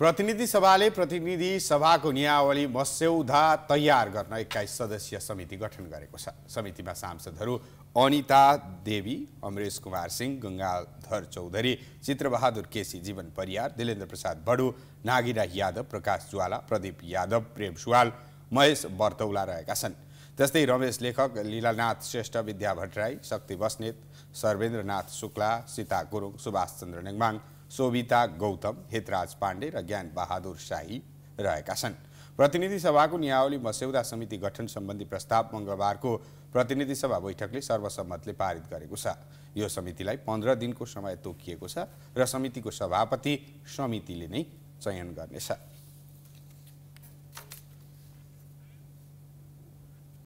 प्रतिनिधि सभाले प्रतिनिधि सभाको नियावली मस्यौदा तयार गर्न एक्काइस सदस्यीय समिति गठन गरेको छ समितिमा सांसदहरू अनिता देवी अमरेश कुमार सिंह गङ्गाधर चौधरी चित्रबहादुर केसी जीवन परियार दिलेन्द्र प्रसाद बडु नागिरा यादव प्रकाश ज्वाला प्रदीप यादव प्रेम सुवाल महेश बर्तौला रहेका छन् त्यस्तै रमेश लेखक लीलानाथ श्रेष्ठ विद्या भट्टराई शक्ति बस्नेत सर्वेन्द्रनाथ शुक्ला सीता गुरुङ सुभाषचन्द्र नेङमाङ सोभिता गौतम हितराज पाण्डे र ज्ञान बहादुर शाही रहेका छन् प्रतिनिधि सभाको नियावली मस्यौदा समिति गठन सम्बन्धी प्रस्ताव मङ्गलबारको प्रतिनिधि सभा बैठकले सर्वसम्मतले पारित गरेको छ यो समितिलाई पन्ध्र दिनको समय तोकिएको छ र समितिको सभापति समितिले नै चयन गर्नेछ